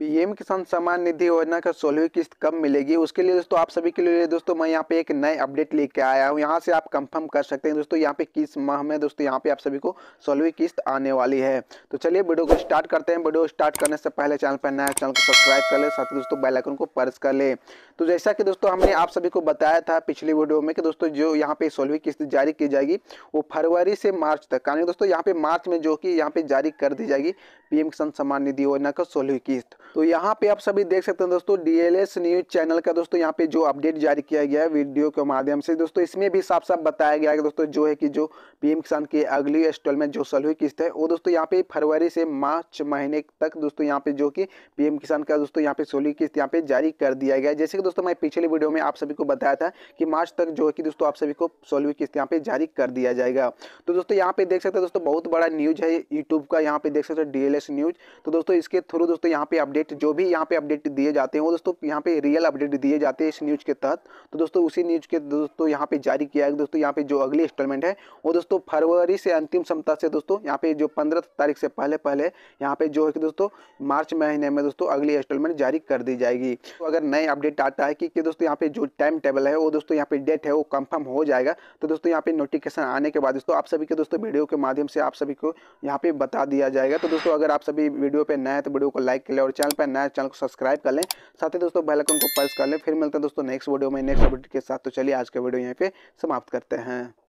PM किसान सम्मान निधि योजना का सोलहवीं किस्त कब मिलेगी उसके लिए दोस्तों आप सभी के लिए दोस्तों मैं यहाँ पे एक नए अपडेट लेके आया हूँ यहाँ से आप कंफर्म कर सकते हैं दोस्तों यहाँ पे किस माह में दोस्तों यहाँ पे आप सभी को सोलहवीं किस्त आने वाली है तो चलिए वीडियो को स्टार्ट करते हैं वीडियो स्टार्ट करने से पहले चैनल पर नया चैनल को सब्सक्राइब कर ले साथ ही दोस्तों बेलाइकन को प्रेस कर ले तो जैसा कि दोस्तों हमने आप सभी को बताया था पिछली वीडियो में कि दोस्तों जो यहाँ पे सोलहवीं किस्त जारी की जाएगी वो फरवरी से मार्च तक यानी दोस्तों यहाँ पे मार्च में जो कि यहाँ पे जारी कर दी जाएगी पीएम किसान सम्मान निधि योजना का सोलहवीं किस्त तो यहाँ पे आप सभी देख सकते हैं दोस्तों डीएलएस न्यूज चैनल का दोस्तों यहाँ पे जो अपडेट जारी किया गया है वीडियो के माध्यम से दोस्तों इसमें भी साफ साफ बताया गया है कि दोस्तों जो है कि जो पीएम किसान की अगली इंस्टॉलमेंट जो सलहुई किस्त है वो दोस्तों यहाँ पे फरवरी से मार्च महीने तक दोस्तों यहाँ पे जो कि पीएम किसान का दोस्तों यहाँ पे सोलह किस्त यहाँ पे जारी कर दिया गया जैसे कि दोस्तों मैं पिछले वीडियो में आप सभी को बताया था कि मार्च तक जो है कि दोस्तों आप सभी को सोलहवीं किस्त यहाँ पे जारी कर दिया जाएगा तो दोस्तों यहाँ पे देख सकते हैं दोस्तों बहुत बड़ा न्यूज है यूट्यूब का यहाँ पे देख सकते हैं डीएलएस न्यूज तो दोस्तों इसके थ्रू दोस्तों यहाँ पे अपडेट अपडेट जो भी यहाँ पे अपडेट दिए जाते हैं वो दोस्तों यहाँ पे रियल अपडेट दिए जाते हैं इस न्यूज़ के तहत तो दोस्तों उसी न्यूज़ के दोस्तों यहाँ पे जारी किया है दोस्तों यहाँ पे जो अगली इंस्टॉलमेंट है वो दोस्तों फरवरी से अंतिम सप्ताह से दोस्तों यहाँ पे जो पंद्रह तारीख से पहले पहले यहाँ पे जो है कि दोस्तों मार्च महीने में दोस्तों अगली इंस्टॉलमेंट जारी कर दी जाएगी तो अगर नए अपडेट आता है कि दोस्तों यहाँ पे जो टाइम टेबल है वो दोस्तों यहाँ पे डेट है वो कंफर्म हो जाएगा तो दोस्तों यहाँ पे नोटिफिकेशन आने के बाद दोस्तों आप सभी के दोस्तों वीडियो के माध्यम से आप सभी को यहाँ पे बता दिया जाएगा तो दोस्तों अगर आप सभी वीडियो पे नए हैं तो वीडियो को लाइक करें और चैनल चैनल पर नया चैनल को सब्सक्राइब कर लें साथ ही दोस्तों बेलकन को प्रेस कर लें फिर मिलते हैं दोस्तों नेक्स्ट वीडियो में नेक्स्ट अपडेट के साथ तो चलिए आज का वीडियो यहीं पर समाप्त करते हैं